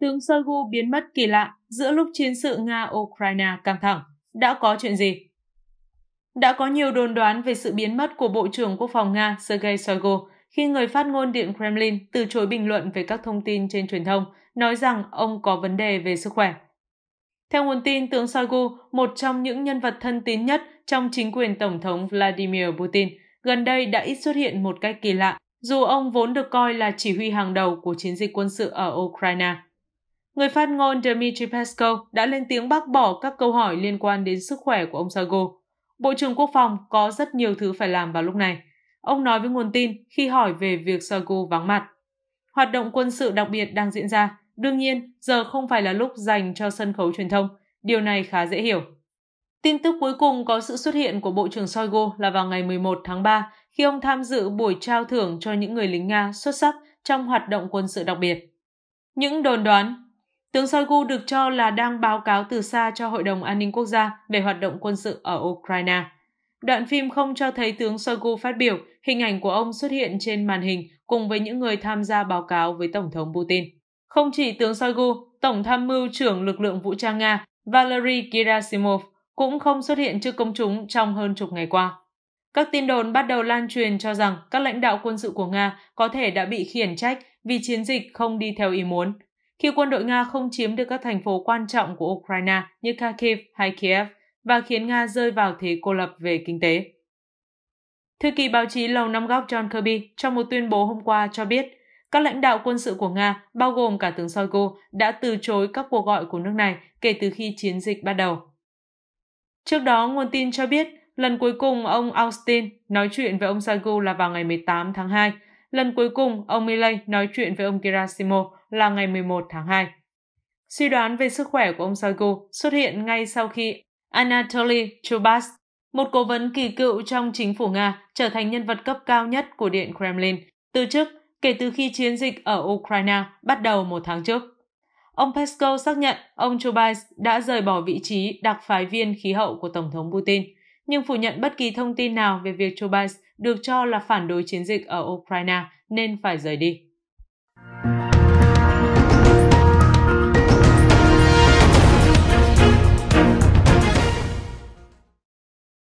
tướng Shoigu biến mất kỳ lạ giữa lúc chiến sự Nga-Ukraine căng thẳng. Đã có chuyện gì? Đã có nhiều đồn đoán về sự biến mất của Bộ trưởng Quốc phòng Nga Sergei Shoigu khi người phát ngôn Điện Kremlin từ chối bình luận về các thông tin trên truyền thông, nói rằng ông có vấn đề về sức khỏe. Theo nguồn tin, tướng Shoigu, một trong những nhân vật thân tín nhất trong chính quyền Tổng thống Vladimir Putin, gần đây đã ít xuất hiện một cách kỳ lạ, dù ông vốn được coi là chỉ huy hàng đầu của chiến dịch quân sự ở Ukraine. Người phát ngôn Dmitry Peskov đã lên tiếng bác bỏ các câu hỏi liên quan đến sức khỏe của ông Shoigu. Bộ trưởng Quốc phòng có rất nhiều thứ phải làm vào lúc này. Ông nói với nguồn tin khi hỏi về việc Shoigu vắng mặt. Hoạt động quân sự đặc biệt đang diễn ra. Đương nhiên, giờ không phải là lúc dành cho sân khấu truyền thông. Điều này khá dễ hiểu. Tin tức cuối cùng có sự xuất hiện của Bộ trưởng Shoigu là vào ngày 11 tháng 3 khi ông tham dự buổi trao thưởng cho những người lính Nga xuất sắc trong hoạt động quân sự đặc biệt. Những đồn đoán Tướng Shoigu được cho là đang báo cáo từ xa cho Hội đồng An ninh Quốc gia về hoạt động quân sự ở Ukraine. Đoạn phim không cho thấy tướng Shoigu phát biểu, hình ảnh của ông xuất hiện trên màn hình cùng với những người tham gia báo cáo với Tổng thống Putin. Không chỉ tướng Shoigu, Tổng tham mưu trưởng lực lượng vũ trang Nga Valery Gerasimov cũng không xuất hiện trước công chúng trong hơn chục ngày qua. Các tin đồn bắt đầu lan truyền cho rằng các lãnh đạo quân sự của Nga có thể đã bị khiển trách vì chiến dịch không đi theo ý muốn – khi quân đội Nga không chiếm được các thành phố quan trọng của Ukraine như Kharkiv hay Kiev và khiến Nga rơi vào thế cô lập về kinh tế. Thư ký báo chí Lầu Năm Góc John Kirby trong một tuyên bố hôm qua cho biết các lãnh đạo quân sự của Nga, bao gồm cả tướng Shoigu, đã từ chối các cuộc gọi của nước này kể từ khi chiến dịch bắt đầu. Trước đó, nguồn tin cho biết lần cuối cùng ông Austin nói chuyện với ông Shoigu là vào ngày 18 tháng 2 Lần cuối cùng, ông Milley nói chuyện với ông Gerasimo là ngày 11 tháng 2. Suy đoán về sức khỏe của ông Shoigu xuất hiện ngay sau khi Anatoly Chubas, một cố vấn kỳ cựu trong chính phủ Nga, trở thành nhân vật cấp cao nhất của Điện Kremlin, từ chức kể từ khi chiến dịch ở Ukraine bắt đầu một tháng trước. Ông Peskov xác nhận ông Chubais đã rời bỏ vị trí đặc phái viên khí hậu của Tổng thống Putin – nhưng phủ nhận bất kỳ thông tin nào về việc Chobas được cho là phản đối chiến dịch ở Ukraine nên phải rời đi.